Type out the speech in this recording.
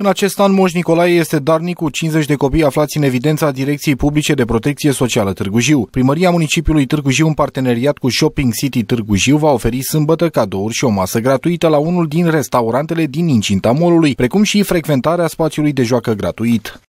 În acest an, Moș Nicolae este darnic cu 50 de copii aflați în evidența Direcției Publice de Protecție Socială Târgu Jiu. Primăria Municipiului Târgu Jiu, în parteneriat cu Shopping City Târgu Jiu, va oferi sâmbătă cadouri și o masă gratuită la unul din restaurantele din incinta molului, precum și frecventarea spațiului de joacă gratuit.